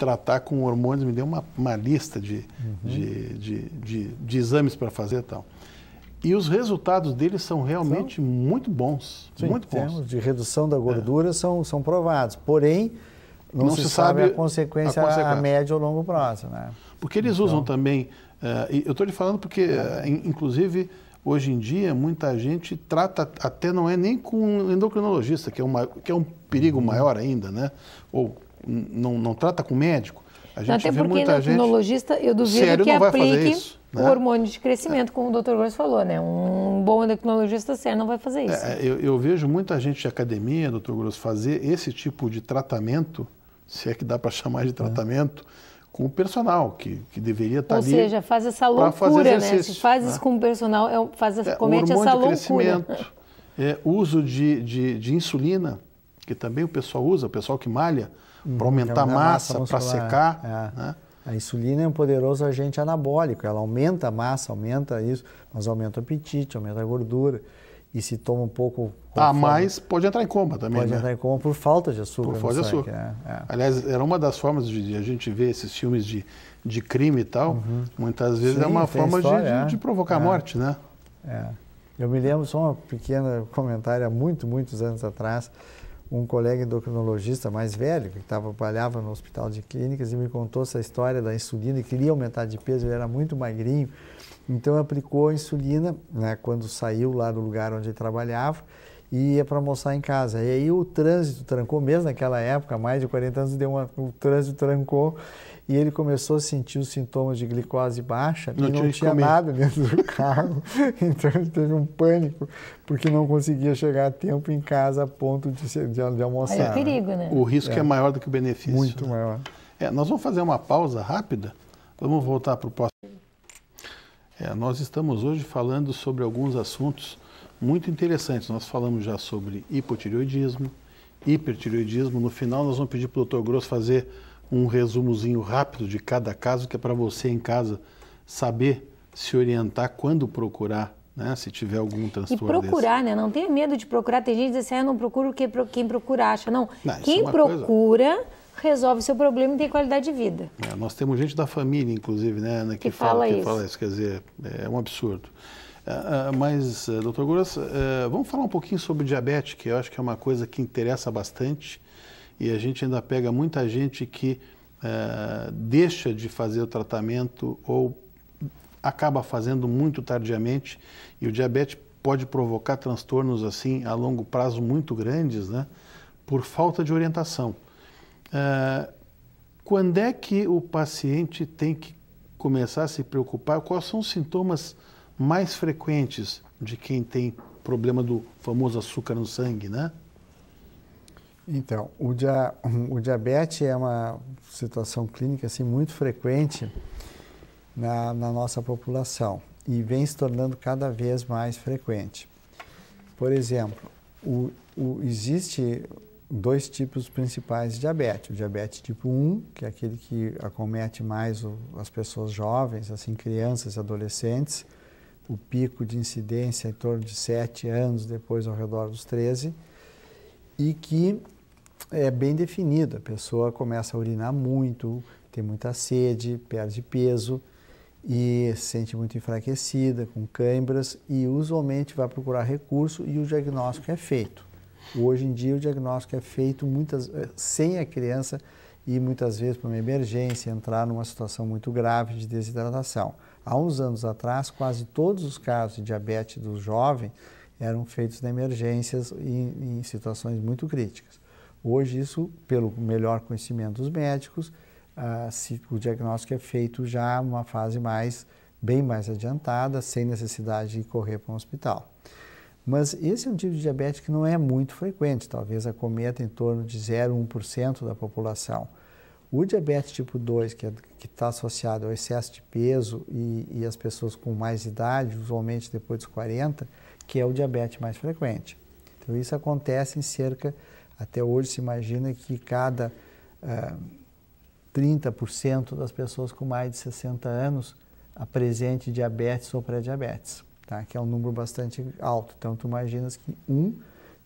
tratar com hormônios, me deu uma, uma lista de, uhum. de, de, de, de, exames para fazer e tal. E os resultados deles são realmente são? muito bons. Sim, muito bons. de redução da gordura é. são, são provados. Porém, não, não se, se, sabe, a consequência, a consequência, a médio ou longo prazo. Né? Porque eles então... usam também. Uh, eu estou lhe falando porque, uh, inclusive, hoje em dia, muita gente trata, até não é nem com endocrinologista, que é, uma, que é um perigo uhum. maior ainda, né? Ou não, não trata com médico, a gente Até vê porque muita endocrinologista, eu duvido sério, que aplique isso, né? o hormônio de crescimento, é. como o Dr. Gross falou, né? Um bom endocrinologista sério não vai fazer isso. É, eu, eu, vejo muita gente de academia, Dr. Gross, fazer esse tipo de tratamento, se é que dá para chamar de tratamento, com o personal, que, que deveria estar tá Ou ali. Ou seja, faz essa loucura, né? Se faz isso né? com o personal, é, faz, é, comete essa loucura. É, uso de, de, de insulina, que também o pessoal usa, o pessoal que malha, Hum, para aumentar é a massa, massa para secar. É. Né? A insulina é um poderoso agente anabólico, ela aumenta a massa, aumenta isso, mas aumenta o apetite, aumenta a gordura. E se toma um pouco. Tá, mas pode entrar em coma também. Pode né? entrar em coma por falta de açúcar. Por falta de açúcar. É, é. Aliás, era uma das formas de, a gente ver esses filmes de, de crime e tal. Uhum. Muitas vezes é Sim, é uma forma história, de, de, de, é. provocar a morte, né? É. Eu me lembro só um pequeno comentário há muito, muitos anos atrás um colega endocrinologista mais velho, que trabalhava no hospital de clínicas, e me contou essa história da insulina e queria aumentar de peso, ele era muito magrinho. Então aplicou a insulina né, quando saiu lá do lugar onde ele trabalhava e ia para almoçar em casa. E aí o trânsito trancou, mesmo naquela época, mais de 40 anos, deu uma, o trânsito trancou e ele começou a sentir os sintomas de glicose baixa não e não tinha nada dentro do carro. então ele teve um pânico porque não conseguia chegar a tempo em casa a ponto de, ser, de, de almoçar. Olha o né? perigo, né? O risco é. é maior do que o benefício. Muito né? maior. É, nós vamos fazer uma pausa rápida. Vamos voltar para o próximo. É, nós estamos hoje falando sobre alguns assuntos muito interessantes. Nós falamos já sobre hipotireoidismo, hipertireoidismo. No final, nós vamos pedir para o doutor Grosso fazer um resumozinho rápido de cada caso, que é para você em casa saber se orientar quando procurar né? Se tiver algum transtorno. E procurar, desse. né? Não tenha medo de procurar. Tem gente que diz assim, ah, eu não procuro porque quem procura acha. Não, não é quem é procura coisa... resolve seu problema e tem qualidade de vida. É, nós temos gente da família, inclusive, né, Ana, que, que, fala, fala que isso. fala isso. Quer dizer, é um absurdo. Ah, ah, mas, eh, doutor Guras, eh, vamos falar um pouquinho sobre diabetes, que eu acho que é uma coisa que interessa bastante e a gente ainda pega muita gente que eh, deixa de fazer o tratamento ou acaba fazendo muito tardiamente e o diabetes pode provocar transtornos assim a longo prazo muito grandes, né? Por falta de orientação. Eh, quando é que o paciente tem que começar a se preocupar? Quais são os sintomas mais frequentes de quem tem problema do famoso açúcar no sangue, né? Então, o, dia, o diabetes é uma situação clínica assim, muito frequente na, na nossa população e vem se tornando cada vez mais frequente. Por exemplo, o, o, existe dois tipos principais de diabetes. O diabetes tipo 1, que é aquele que acomete mais o, as pessoas jovens, assim, crianças, adolescentes. O pico de incidência é em torno de 7 anos, depois ao redor dos 13 e que é bem definido. A pessoa começa a urinar muito, tem muita sede, perde peso e se sente muito enfraquecida, com câimbras e usualmente vai procurar recurso e o diagnóstico é feito. Hoje em dia o diagnóstico é feito muitas eh, sem a criança e muitas vezes para uma emergência entrar numa situação muito grave de desidratação. Há uns anos atrás, quase todos os casos de diabetes do jovem eram feitos em emergências e em situações muito críticas. Hoje, isso, pelo melhor conhecimento dos médicos, ah, se, o diagnóstico é feito já numa fase mais, bem mais adiantada, sem necessidade de correr para um hospital. Mas esse é um tipo de diabetes que não é muito frequente, talvez acometa em torno de 0,1% da população. O diabetes tipo 2, que é, está associado ao excesso de peso e, e as pessoas com mais idade, usualmente depois dos 40, que é o diabetes mais frequente. Então, isso acontece em cerca, até hoje se imagina que cada ah, 30% das pessoas com mais de 60 anos apresente diabetes ou pré-diabetes, tá? que é um número bastante alto. Então, tu imaginas que um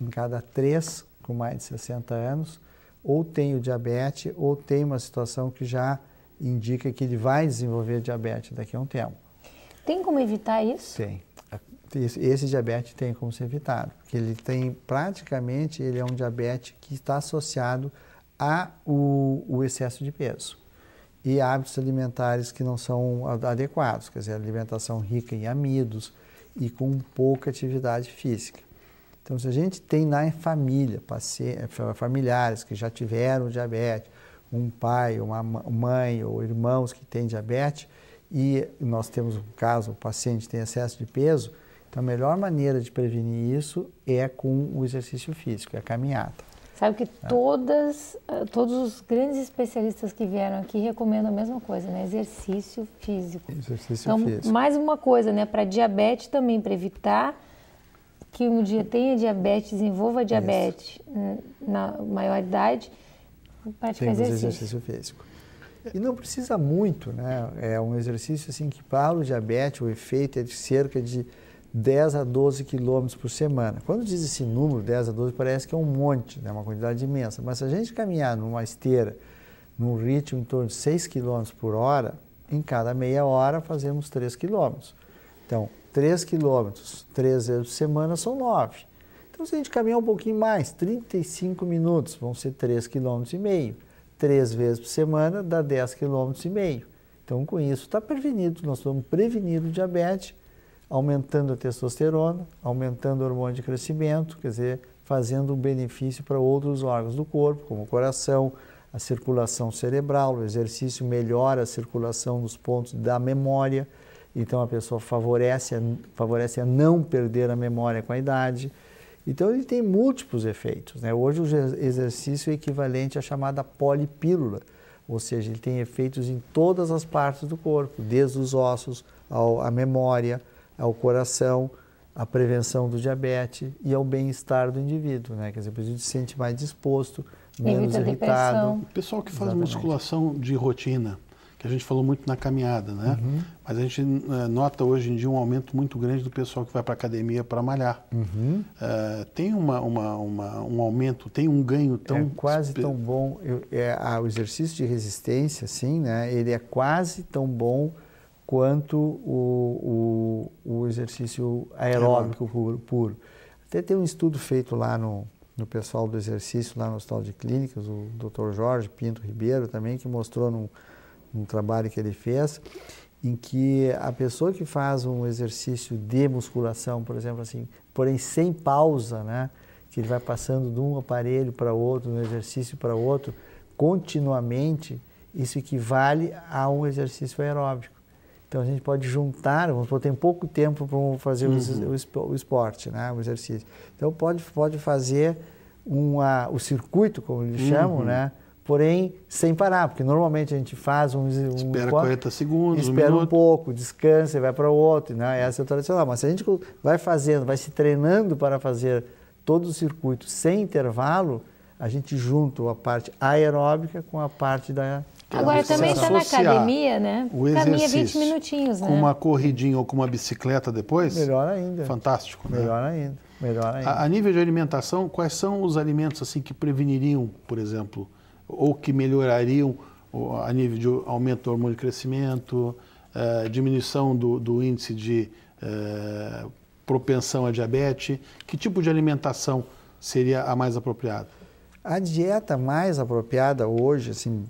em cada três com mais de 60 anos ou tem o diabetes ou tem uma situação que já indica que ele vai desenvolver diabetes daqui a um tempo. Tem como evitar isso? Tem esse diabetes tem como ser evitado, porque ele tem praticamente ele é um diabetes que está associado a o, o excesso de peso e hábitos alimentares que não são adequados, quer dizer, alimentação rica em amidos e com pouca atividade física. Então, se a gente tem na família familiares que já tiveram diabetes, um pai, uma mãe ou irmãos que têm diabetes, e nós temos um caso, o paciente tem excesso de peso, então, a melhor maneira de prevenir isso é com o exercício físico, é a caminhada. Sabe que é. todas, ah, todos os grandes especialistas que vieram aqui recomendam a mesma coisa, né? Exercício físico. Exercício então, físico. Mais uma coisa, né? Para diabetes também, para evitar que um dia tenha diabetes, desenvolva diabetes isso. Hum, na maior idade, praticar exercício. exercício físico. E não precisa muito, né? É um exercício assim que para o diabetes o efeito é de cerca de 10 a 12 km por semana. Quando diz esse número, 10 a 12, parece que é um monte, é né? uma quantidade imensa. Mas se a gente caminhar numa esteira, num ritmo em torno de 6 km por hora, em cada meia hora fazemos 3 km. Então, 3 km, 3 vezes por semana são 9. Então, se a gente caminhar um pouquinho mais, 35 minutos, vão ser 3 km e meio. 3 vezes por semana dá 10 km e meio. Então, com isso, está prevenido, nós estamos prevenindo o diabetes aumentando a testosterona, aumentando o hormônio de crescimento, quer dizer, fazendo um benefício para outros órgãos do corpo, como o coração, a circulação cerebral, o exercício melhora a circulação dos pontos da memória, então a pessoa favorece a, favorece a não perder a memória com a idade. Então ele tem múltiplos efeitos. Né? Hoje o exercício é equivalente à chamada polipílula, ou seja, ele tem efeitos em todas as partes do corpo, desde os ossos à memória, ao coração, à prevenção do diabetes e ao bem-estar do indivíduo, né? Quer dizer, a gente se sente mais disposto, menos Evita irritado. O pessoal que faz Exatamente. musculação de rotina, que a gente falou muito na caminhada, né? Uhum. Mas a gente eh, nota hoje em dia um aumento muito grande do pessoal que vai para a academia para malhar. Uhum. Eh, tem uma, uma, uma, um aumento, tem um ganho é tão... É quase tão bom. Eu, é, o exercício de resistência, sim, né? Ele é quase tão bom quanto o, o, o exercício aeróbico puro, puro, Até tem um estudo feito lá no, no pessoal do exercício, lá no Hospital de Clínicas, o Dr. Jorge Pinto Ribeiro também, que mostrou num, num trabalho que ele fez, em que a pessoa que faz um exercício de musculação, por exemplo, assim, porém sem pausa, né, que ele vai passando de um aparelho para outro, de um exercício para outro, continuamente, isso equivale a um exercício aeróbico. Então a gente pode juntar, vamos supor, tem pouco tempo para fazer uhum. o esporte, né, o exercício. Então pode, pode fazer uma, o circuito, como eles uhum. chamam, né? porém sem parar, porque normalmente a gente faz um... Espera 40 segundos, Espera um, um pouco, descansa e vai para outro, né? essa é a tradicional. Mas se a gente vai fazendo, vai se treinando para fazer todo o circuito sem intervalo, a gente junta a parte aeróbica com a parte da Agora também está na academia, né? O Caminha 20 minutinhos, né? Com uma corridinha ou com uma bicicleta depois. Melhor ainda. Fantástico, né? Melhor ainda. Melhor ainda. A, a nível de alimentação, quais são os alimentos assim que preveniriam, por exemplo, ou que melhorariam a nível de aumento do hormônio de crescimento, eh, diminuição do, do, índice de eh, propensão a diabetes? Que tipo de alimentação seria a mais apropriada? A dieta mais apropriada hoje, assim,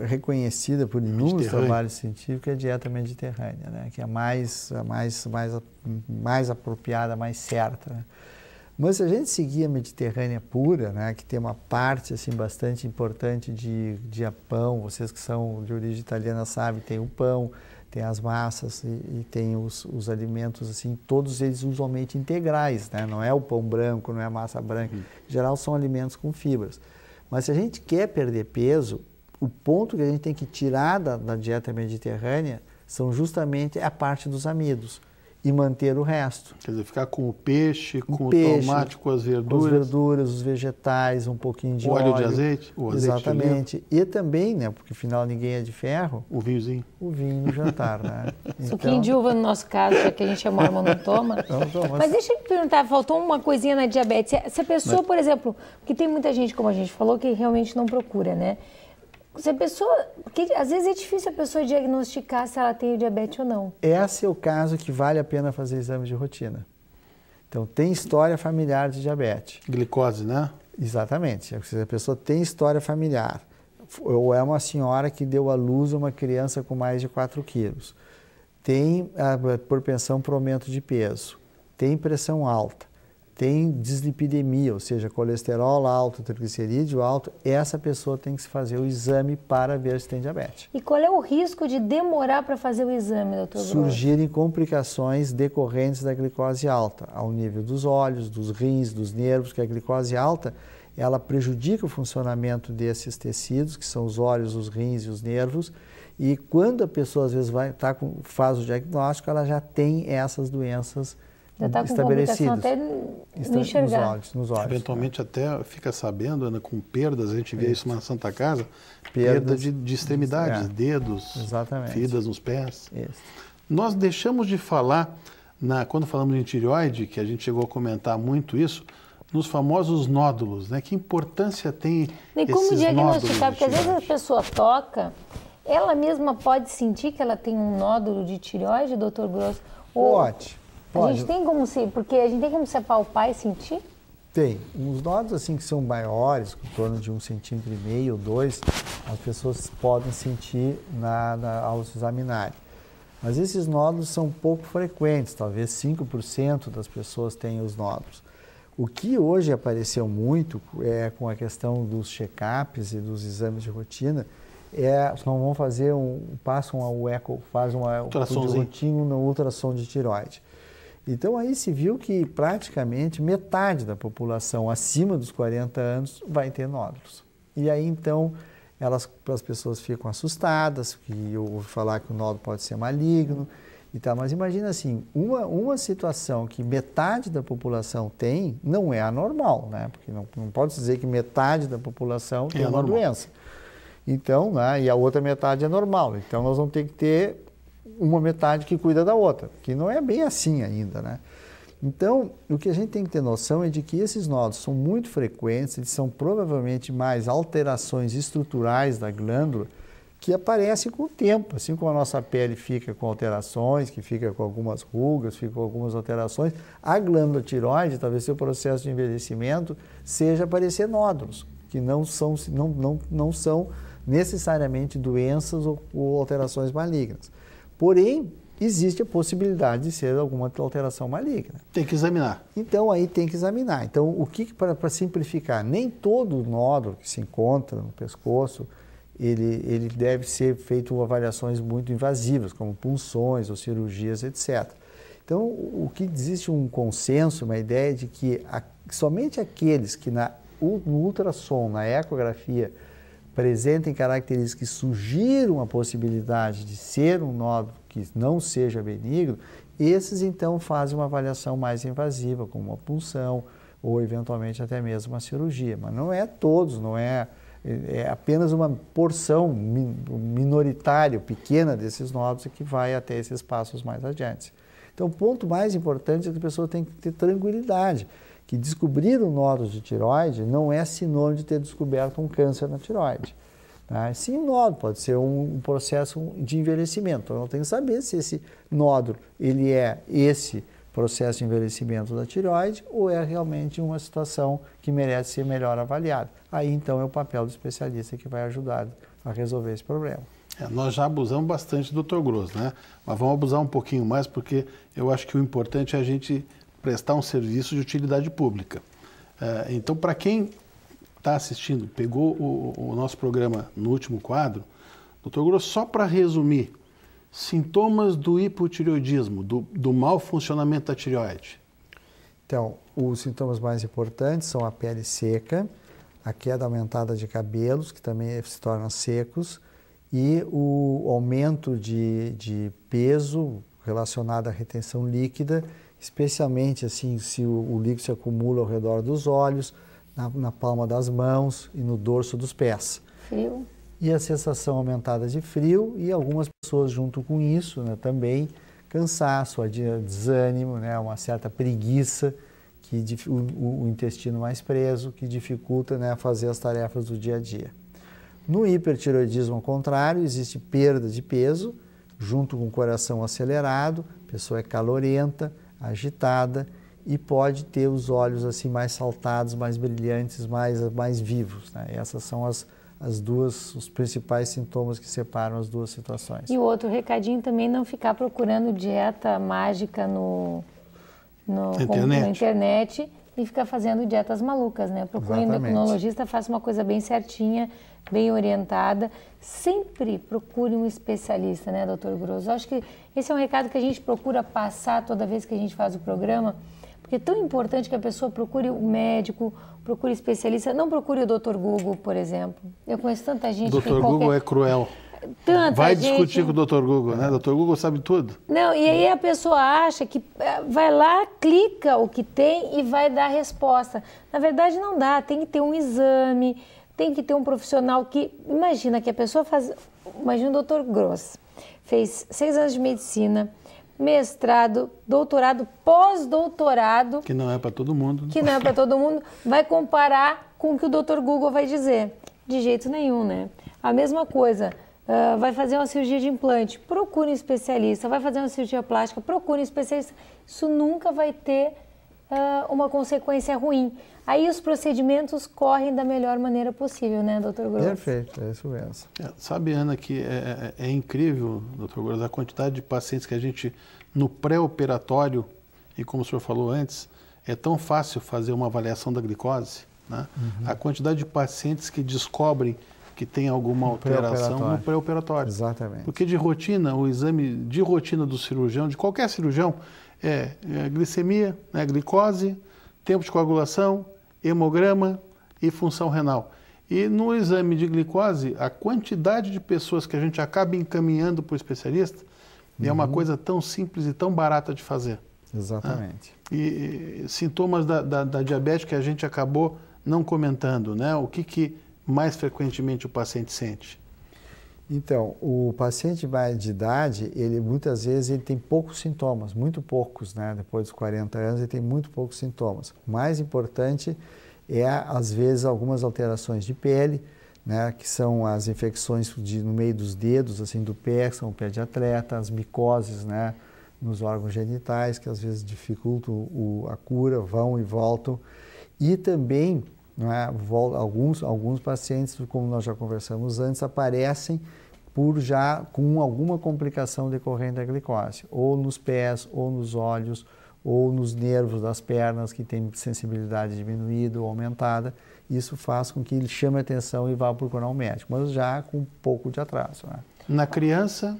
reconhecida por inúmeros trabalhos científicos, é a dieta mediterrânea, né? que é a mais, a mais, mais, mais apropriada, mais certa. Né. Mas se a gente seguir a Mediterrânea pura, né, que tem uma parte assim bastante importante de, de pão, vocês que são de origem italiana sabem, tem o pão, tem as massas e, e tem os, os, alimentos, assim, todos eles usualmente integrais, né? Não é o pão branco, não é a massa branca. Uhum. Em geral, são alimentos com fibras. Mas se a gente quer perder peso, o ponto que a gente tem que tirar da, da dieta mediterrânea são justamente a parte dos amidos e manter o resto. Quer dizer, ficar com o peixe, o com peixe, o tomate, com as verduras. Com as verduras, os vegetais, um pouquinho de óleo. Óleo de azeite? O Exatamente. e também, né, porque afinal ninguém é de ferro. O vinhozinho. O vinho no jantar, né? então... Suquinho de uva no nosso caso, já que a gente é mormon, não toma. Mas deixa eu te perguntar, faltou uma coisinha na diabetes. Se a pessoa, Mas... por exemplo, porque tem muita gente, como a gente falou, que realmente não procura, né? Se a pessoa. Porque às vezes é difícil a pessoa diagnosticar se ela tem diabetes ou não. Esse é o caso que vale a pena fazer exame de rotina. Então, tem história familiar de diabetes. Glicose, né? Exatamente. Se a pessoa tem história familiar, ou é uma senhora que deu à luz uma criança com mais de 4 quilos, tem a ah, propensão para aumento de peso, tem pressão alta, tem dislipidemia, ou seja, colesterol alto, triglicerídeo alto, essa pessoa tem que se fazer o exame para ver se tem diabetes. E qual é o risco de demorar para fazer o exame, doutor? Surgirem complicações decorrentes da glicose alta, ao nível dos olhos, dos rins, dos nervos, que a glicose alta ela prejudica o funcionamento desses tecidos, que são os olhos, os rins e os nervos, e quando a pessoa às vezes vai, tá com, faz o diagnóstico, ela já tem essas doenças já tá estabelecidos. Até Está, Nos olhos, nos olhos, Eventualmente né? até fica sabendo, Ana, com perdas, a gente vê isso, na Santa Casa, perdas, perda de, de extremidades, é. dedos, Exatamente. nos pés. Isso. Nós deixamos de falar, na, quando falamos em tireoide, que a gente chegou a comentar muito isso, nos famosos nódulos, né? Que importância tem esses nódulos? E como diagnosticar? Porque às vezes a pessoa toca, ela mesma pode sentir que ela tem um nódulo de tireoide, doutor Grosso? Ou... Ótimo. Pode. A gente tem como se, porque a gente tem como se apalpar e sentir? Tem. Os nodos assim que são maiores, em torno de um centímetro e meio, dois, as pessoas podem sentir na, na, ao se examinar Mas esses nódulos são pouco frequentes, talvez 5% das pessoas têm os nódulos. O que hoje apareceu muito é com a questão dos check-ups e dos exames de rotina, é, não vão fazer um, passam um eco, fazem um rotina, um ultrassom de tiroide. Então aí se viu que praticamente metade da população acima dos 40 anos vai ter nódulos. E aí então elas, as pessoas ficam assustadas, que eu ouvi falar que o nódulo pode ser maligno e tal. Mas imagina assim, uma, uma situação que metade da população tem não é anormal, né? Porque não, não pode dizer que metade da população é tem anormal. uma doença. Então, né? e a outra metade é normal. Então nós vamos ter que ter uma metade que cuida da outra, que não é bem assim ainda, né? Então, o que a gente tem que ter noção é de que esses nódulos são muito frequentes, eles são provavelmente mais alterações estruturais da glândula que aparecem com o tempo, assim como a nossa pele fica com alterações, que fica com algumas rugas, fica com algumas alterações, a glândula tiroide, talvez seu processo de envelhecimento seja aparecer nódulos, que não são, não, não, não são necessariamente doenças ou, ou alterações malignas. Porém, existe a possibilidade de ser alguma alteração maligna. Tem que examinar. Então, aí tem que examinar. Então, o que, para simplificar, nem todo nódulo que se encontra no pescoço, ele, ele deve ser feito avaliações muito invasivas, como punções ou cirurgias, etc. Então, o que existe um consenso, uma ideia de que a, somente aqueles que na, no ultrassom, na ecografia, apresentem características que sugiram a possibilidade de ser um nódulo que não seja benigno, esses então fazem uma avaliação mais invasiva, como uma punção ou eventualmente até mesmo uma cirurgia. Mas não é todos, não é, é, é apenas uma porção minoritária, pequena desses nódulos que vai até esses passos mais adiante. Então, o ponto mais importante é que a pessoa tem que ter tranquilidade que descobrir um nódulo de tiroide não é sinônimo de ter descoberto um câncer na tiroide. Tá? Sim, nódulo pode ser um processo de envelhecimento. Então, eu tenho que saber se esse nódulo ele é esse processo de envelhecimento da tiroide ou é realmente uma situação que merece ser melhor avaliada. Aí então é o papel do especialista que vai ajudar a resolver esse problema. É, nós já abusamos bastante do Dr. Grosso, né? Mas vamos abusar um pouquinho mais porque eu acho que o importante é a gente prestar um serviço de utilidade pública. É, então, para quem está assistindo, pegou o, o, nosso programa no último quadro, doutor Grosso, só para resumir, sintomas do hipotireoidismo, do, do mau funcionamento da tireoide. Então, os sintomas mais importantes são a pele seca, a queda aumentada de cabelos, que também se tornam secos, e o aumento de, de peso relacionado à retenção líquida, especialmente assim se o, o líquido se acumula ao redor dos olhos, na, na, palma das mãos e no dorso dos pés. Frio. E a sensação aumentada de frio e algumas pessoas junto com isso né, também cansaço, desânimo, né, uma certa preguiça que o, o, intestino mais preso que dificulta né, fazer as tarefas do dia a dia. No hipertiroidismo, ao contrário, existe perda de peso junto com o coração acelerado, a pessoa é calorenta, agitada e pode ter os olhos assim mais saltados, mais brilhantes, mais, mais vivos. Né? Essas são as, as duas, os principais sintomas que separam as duas situações. E o outro recadinho também não ficar procurando dieta mágica no, no internet. Como, na internet e ficar fazendo dietas malucas, né? Procure um endocrinologista, faça uma coisa bem certinha bem orientada, sempre procure um especialista, né, doutor Grosso? Acho que esse é um recado que a gente procura passar toda vez que a gente faz o programa, porque é tão importante que a pessoa procure o um médico, procure um especialista, não procure o doutor Google, por exemplo. Eu conheço tanta gente Dr. que Google qualquer... Google é cruel. Tanta vai gente... discutir com o Dr. Google, né? Dr. Google sabe tudo. Não, e aí a pessoa acha que eh, vai lá, clica o que tem e vai dar a resposta. Na verdade, não dá. Tem que ter um exame, tem que ter um profissional que. Imagina que a pessoa faz. Imagina o doutor Gross. Fez seis anos de medicina, mestrado, doutorado, pós-doutorado. Que não é para todo mundo. Né? Que não é para todo mundo. Vai comparar com o que o doutor Google vai dizer. De jeito nenhum, né? A mesma coisa. Uh, vai fazer uma cirurgia de implante, procure um especialista. Vai fazer uma cirurgia plástica, procure um especialista. Isso nunca vai ter uh, uma consequência ruim. Aí os procedimentos correm da melhor maneira possível, né, doutor Grosso? Perfeito, é isso mesmo. É, sabe, Ana, que é, é, é incrível, doutor Grosso, a quantidade de pacientes que a gente, no pré-operatório, e como o senhor falou antes, é tão fácil fazer uma avaliação da glicose, né? Uhum. A quantidade de pacientes que descobrem que tem alguma no alteração pré no pré-operatório. Exatamente. Porque de rotina, o exame de rotina do cirurgião, de qualquer cirurgião, é, é glicemia, né, glicose, tempo de coagulação, hemograma e função renal. E no exame de glicose, a quantidade de pessoas que a gente acaba encaminhando para o especialista uhum. é uma uhum. coisa tão simples e tão barata de fazer. Né? Exatamente. E, e, sintomas da, da, da, diabetes que a gente acabou não comentando, né? O que, que mais frequentemente o paciente sente? Então, o paciente de idade, ele muitas vezes ele tem poucos sintomas, muito poucos, né? Depois dos 40 anos ele tem muito poucos sintomas. O mais importante é às vezes algumas alterações de pele, né, que são as infecções de, no meio dos dedos, assim do pé, que são o pé de atleta, as micoses, né, nos órgãos genitais, que às vezes dificultam o, a cura, vão e voltam. E também, né, alguns, alguns pacientes, como nós já conversamos antes, aparecem por já com alguma complicação decorrente da glicose, ou nos pés, ou nos olhos, ou nos nervos das pernas que tem sensibilidade diminuída ou aumentada, isso faz com que ele chame atenção e vá procurar um médico, mas já com um pouco de atraso. Né? Na criança?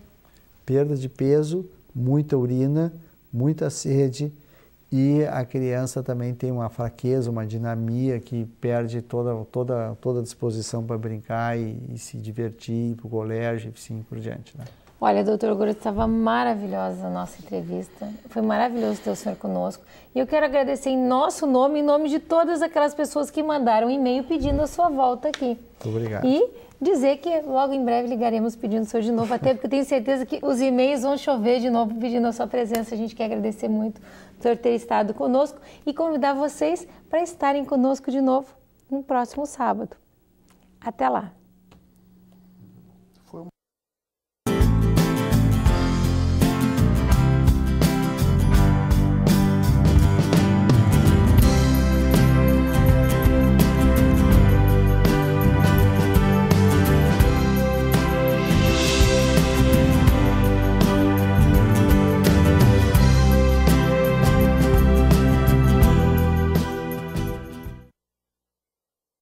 Perda de peso, muita urina, muita sede, e a criança também tem uma fraqueza, uma dinamia que perde toda, toda, toda a disposição para brincar e, e, se divertir, para o colégio e assim por diante. Né? Olha, doutor Guru, estava maravilhosa a nossa entrevista. Foi maravilhoso ter o senhor conosco. E eu quero agradecer em nosso nome, em nome de todas aquelas pessoas que mandaram e-mail pedindo a sua volta aqui. Muito obrigado. E dizer que logo em breve ligaremos pedindo o senhor de novo, até porque eu tenho certeza que os e-mails vão chover de novo pedindo a sua presença. A gente quer agradecer muito por ter estado conosco e convidar vocês para estarem conosco de novo no próximo sábado. Até lá!